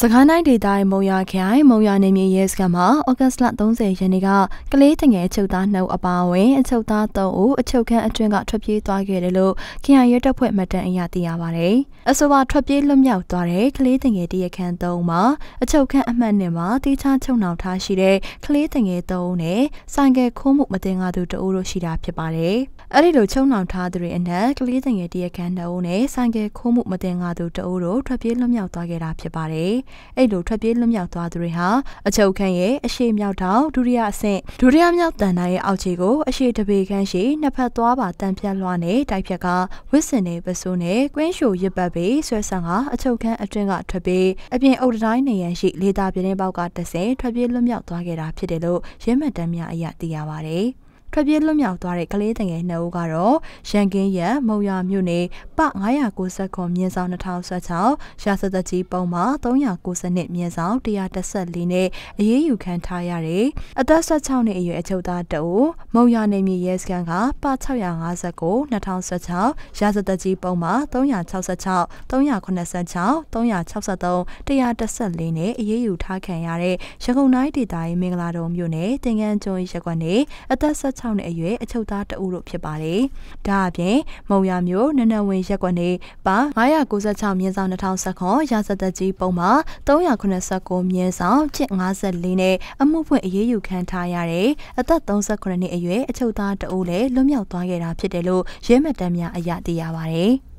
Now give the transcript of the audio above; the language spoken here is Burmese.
စကိုင်းတိုင်းဒေသရဲ့မုံရခရိုင်မုံရနေမြေရဲစခန်းမှာဩဂတ်လ30ရက်နေ့ကကလေးတငယ်အချုပ်သားနှုတ်အပါအဝင်အချုပ်သား3ဦးအချုပ်ခန်းအတွင်းကထွက်ပြေးသွားခဲ့တယ်လို့ခရိုင်ရဲတပ်ဖွဲ့မှတ်တမ်းအရသိရပါဗျ။အဆိုပါထွက်ပြေးလွတ်မြောက်သွားတဲ့ကလေးတငယ်တရခန်း3ဦးမှာအချုပ်ခန်းအမှတ်နဲ့မှာတိကျချုံနှောင်ထားရှိတဲ့ကလေးတငယ်3ဦးနဲ့ဆိုင်ကယ်ခိုးမှုမတင်ကားသူ2ဦးတို့ရှိတာဖြစ်ပါတယ်။အဲဒီလိုချုံနှောင်ထားသူတွေအနက်ကလေးတငယ်တရခန်း2ဦးနဲ့ဆိုင်ကယ်ခိုးမှုမတင်ကားသူ2ဦးတို့ထွက်ပြေးလွတ်မြောက်သွားခဲ့တာဖြစ်ပါတယ်။အဲ့လိုထွက်ပြေးလွတ်မြောက်သွားသူတွေဟာအချုပ်ခန်းရဲ့အရှိမြောက်တောင်ဒုတိယအဆင့်ဒုတိယမြောက်တန်တာရဲ့အောက်ခြေကိုအရှိတပေခန်းရှိနှစ်ဖက်သွားပါတန်ပြတ်လွှားနဲ့တိုက်ဖြက်ကဝစ်စင်နေပစိုးနဲ့ကွင်းရှိုရစ်ပတ်ပြီးဆွဲဆောင်ကအချုပ်ခန်းအတွင်းကထွက်ပြေးအပြင်အုတ်တိုင်းနေရန်ရှိလေတာပြင်းပေါက်ကတဆင်ထွက်ပြေးလွတ်မြောက်သွားခဲ့တာဖြစ်တယ်လို့ရင်းမှတ်တမ်းများအရသိရပါဗျ။ထွက်ပြေးလွတ်မြောက်သွားတဲ့ကလေးတငယ်နှစ်ဦးကတော့ရန်ကင်းရန်မုံရမြို့နယ်ပ990မြင်းဆောင်2016ရာစသက်ကြီးပုံမှာ392မြင်းဆောင်114နဲ့အရေးယူခံထားရတယ်။အသက်16နှစ်အရွယ်အချုပ်သားတဦးမုံရနယ်မြေရဲစခန်းကပ659 2016ရာစသက်ကြီးပုံမှာ366 386 363 114နဲ့အရေးယူထားခံရတဲ့ရကုန်တိုင်းဒေသကြီးမင်္ဂလာတုံမြို့နယ်တင်ကန်းကျွန်းရပ်ကွက်နေအသက်16နှစ်အရွယ်အချုပ်သားတဦးတို့ဖြစ်ပါတယ်။ဒါအပြင်မုံရမျိုးနနဝင်းရက်ကွက်နေပါ996မြင်းဆောင်2019ရာဇသက်ကြီးပုံမှာ389မြင်းဆောင်ချစ်54နဲ့အမှုဖွင့်အရေးယူခံထားရတဲ့အသက်39နှစ်အရွယ်အချုပ်သားတဦးလည်းလွတ်မြောက်သွားခဲ့တာဖြစ်တယ်လို့ရဲမှတ်တမ်းများအရသိရပါတယ်။